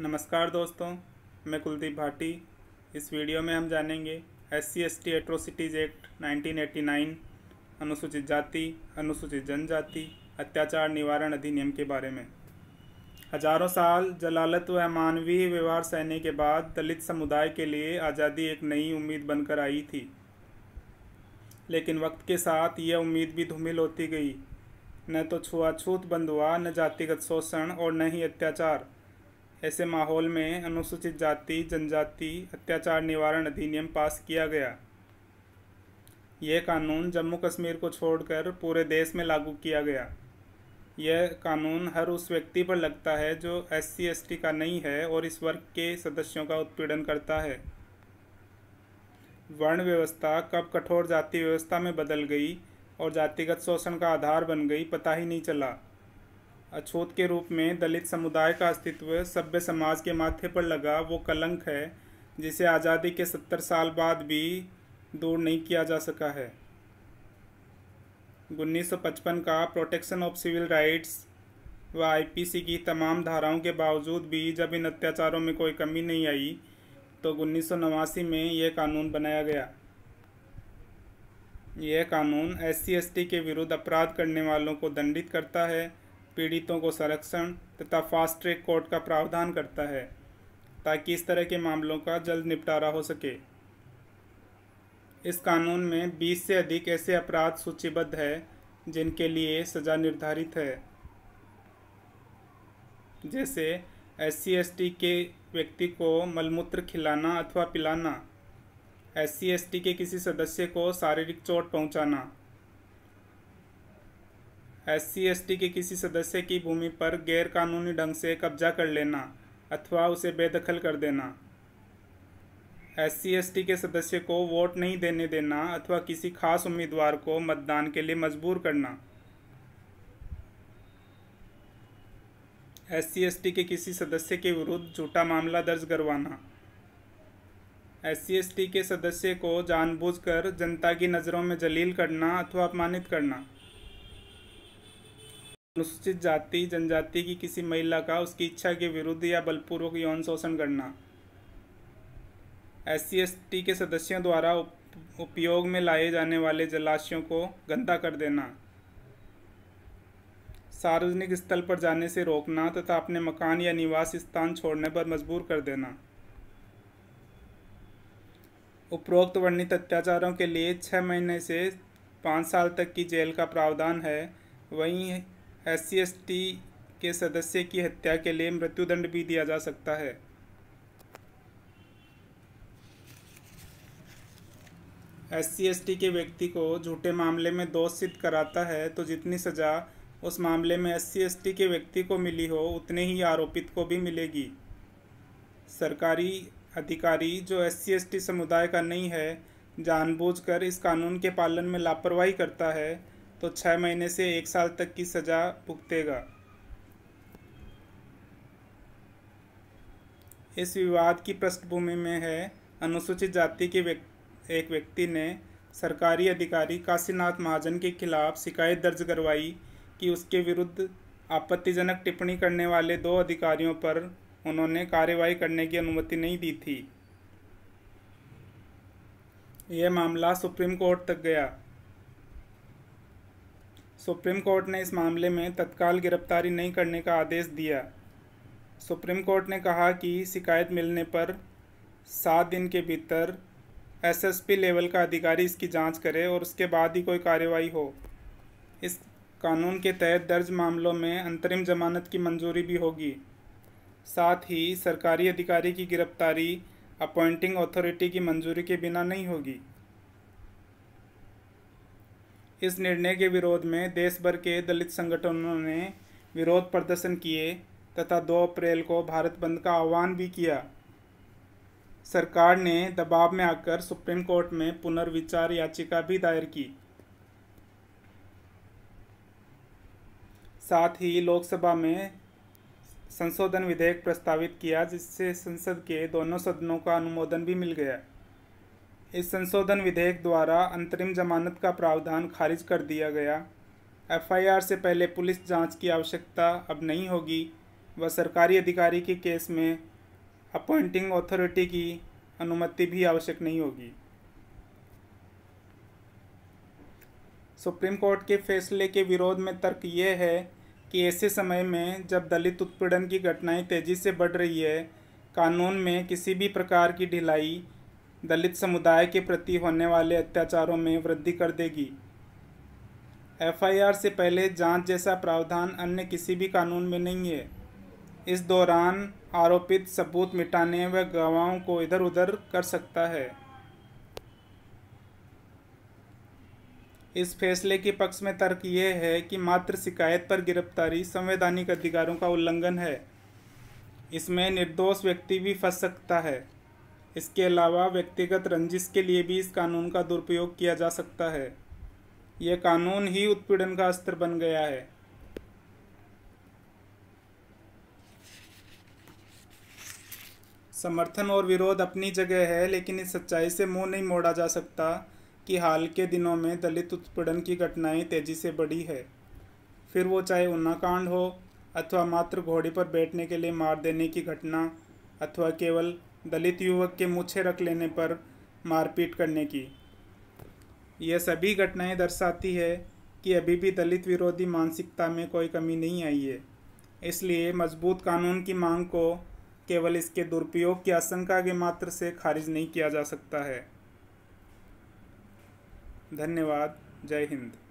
नमस्कार दोस्तों मैं कुलदीप भाटी इस वीडियो में हम जानेंगे S C S T atrocities act 1989, अनुसूचित जाति अनुसूचित जनजाति अत्याचार निवारण अधिनियम के बारे में हजारों साल जलालत व मानवीय व्यवहार सहने के बाद दलित समुदाय के लिए आज़ादी एक नई उम्मीद बनकर आई थी लेकिन वक्त के साथ यह उम्मीद भी धूमिल होती गई न तो छुआछूत बंद हुआ न जातिगत शोषण और न ही अत्याचार ऐसे माहौल में अनुसूचित जाति जनजाति अत्याचार निवारण अधिनियम पास किया गया यह कानून जम्मू कश्मीर को छोड़कर पूरे देश में लागू किया गया यह कानून हर उस व्यक्ति पर लगता है जो एस सी का नहीं है और इस वर्ग के सदस्यों का उत्पीड़न करता है वर्ण व्यवस्था कब कठोर जाति व्यवस्था में बदल गई और जातिगत शोषण का आधार बन गई पता ही नहीं चला अछूत के रूप में दलित समुदाय का अस्तित्व सभ्य समाज के माथे पर लगा वो कलंक है जिसे आज़ादी के सत्तर साल बाद भी दूर नहीं किया जा सका है 1955 का प्रोटेक्शन ऑफ सिविल राइट्स व आईपीसी की तमाम धाराओं के बावजूद भी जब इन अत्याचारों में कोई कमी नहीं आई तो उन्नीस में यह कानून बनाया गया यह कानून एस सी के विरुद्ध अपराध करने वालों को दंडित करता है पीड़ितों को संरक्षण तथा फास्ट ट्रैक कोर्ट का प्रावधान करता है ताकि इस तरह के मामलों का जल्द निपटारा हो सके इस कानून में 20 से अधिक ऐसे अपराध सूचीबद्ध है जिनके लिए सज़ा निर्धारित है जैसे एस सी के व्यक्ति को मलमूत्र खिलाना अथवा पिलाना एस सी के किसी सदस्य को शारीरिक चोट पहुंचाना एस सी के किसी सदस्य की भूमि पर गैरकानूनी ढंग से कब्जा कर लेना अथवा उसे बेदखल कर देना एस सी के सदस्य को वोट नहीं देने देना अथवा किसी खास उम्मीदवार को मतदान के लिए मजबूर करना एस सी के किसी सदस्य के विरुद्ध झूठा मामला दर्ज करवाना एस सी के सदस्य को जानबूझकर जनता की नज़रों में जलील करना अथवा अपमानित करना अनुसूचित जाति जनजाति की किसी महिला का उसकी इच्छा के विरुद्ध या बलपूर्वक यौन शोषण करना एस सी के सदस्यों द्वारा उपयोग में लाए जाने वाले जलाशयों को गंदा कर देना सार्वजनिक स्थल पर जाने से रोकना तथा अपने मकान या निवास स्थान छोड़ने पर मजबूर कर देना उपरोक्त वर्णित अत्याचारों के लिए छः महीने से पाँच साल तक की जेल का प्रावधान है वहीं एस सी के सदस्य की हत्या के लिए मृत्युदंड भी दिया जा सकता है एस सी के व्यक्ति को झूठे मामले में दोष सिद्ध कराता है तो जितनी सज़ा उस मामले में एस सी के व्यक्ति को मिली हो उतने ही आरोपित को भी मिलेगी सरकारी अधिकारी जो एस सी समुदाय का नहीं है जानबूझकर इस कानून के पालन में लापरवाही करता है तो छः महीने से एक साल तक की सज़ा भुगतेगा इस विवाद की पृष्ठभूमि में है अनुसूचित जाति के एक व्यक्ति ने सरकारी अधिकारी काशीनाथ महाजन के खिलाफ शिकायत दर्ज करवाई कि उसके विरुद्ध आपत्तिजनक टिप्पणी करने वाले दो अधिकारियों पर उन्होंने कार्रवाई करने की अनुमति नहीं दी थी यह मामला सुप्रीम कोर्ट तक गया सुप्रीम कोर्ट ने इस मामले में तत्काल गिरफ्तारी नहीं करने का आदेश दिया सुप्रीम कोर्ट ने कहा कि शिकायत मिलने पर सात दिन के भीतर एसएसपी लेवल का अधिकारी इसकी जांच करे और उसके बाद ही कोई कार्रवाई हो इस कानून के तहत दर्ज मामलों में अंतरिम जमानत की मंजूरी भी होगी साथ ही सरकारी अधिकारी की गिरफ्तारी अपॉइंटिंग अथॉरिटी की मंजूरी के बिना नहीं होगी इस निर्णय के विरोध में देश भर के दलित संगठनों ने विरोध प्रदर्शन किए तथा 2 अप्रैल को भारत बंद का आह्वान भी किया सरकार ने दबाव में आकर सुप्रीम कोर्ट में पुनर्विचार याचिका भी दायर की साथ ही लोकसभा में संशोधन विधेयक प्रस्तावित किया जिससे संसद के दोनों सदनों का अनुमोदन भी मिल गया इस संशोधन विधेयक द्वारा अंतरिम जमानत का प्रावधान खारिज कर दिया गया एफआईआर से पहले पुलिस जांच की आवश्यकता अब नहीं होगी व सरकारी अधिकारी के केस में अपॉइंटिंग अथॉरिटी की अनुमति भी आवश्यक नहीं होगी सुप्रीम कोर्ट के फैसले के विरोध में तर्क ये है कि ऐसे समय में जब दलित उत्पीड़न की घटनाएं तेज़ी से बढ़ रही है कानून में किसी भी प्रकार की ढिलाई दलित समुदाय के प्रति होने वाले अत्याचारों में वृद्धि कर देगी एफआईआर से पहले जांच जैसा प्रावधान अन्य किसी भी कानून में नहीं है इस दौरान आरोपित सबूत मिटाने व गवाहों को इधर उधर कर सकता है इस फैसले के पक्ष में तर्क यह है कि मात्र शिकायत पर गिरफ्तारी संवैधानिक अधिकारों का उल्लंघन है इसमें निर्दोष व्यक्ति भी फंस सकता है इसके अलावा व्यक्तिगत रंजिश के लिए भी इस कानून का दुरुपयोग किया जा सकता है यह कानून ही उत्पीड़न का अस्त्र बन गया है समर्थन और विरोध अपनी जगह है लेकिन इस सच्चाई से मुंह नहीं मोड़ा जा सकता कि हाल के दिनों में दलित उत्पीड़न की घटनाएं तेजी से बढ़ी है फिर वो चाहे उन्नाकांड हो अथवा मात्र घोड़े पर बैठने के लिए मार देने की घटना अथवा केवल दलित युवक के मूछे रख लेने पर मारपीट करने की यह सभी घटनाएं दर्शाती है कि अभी भी दलित विरोधी मानसिकता में कोई कमी नहीं आई है इसलिए मजबूत कानून की मांग को केवल इसके दुरुपयोग की आशंका के मात्र से खारिज नहीं किया जा सकता है धन्यवाद जय हिंद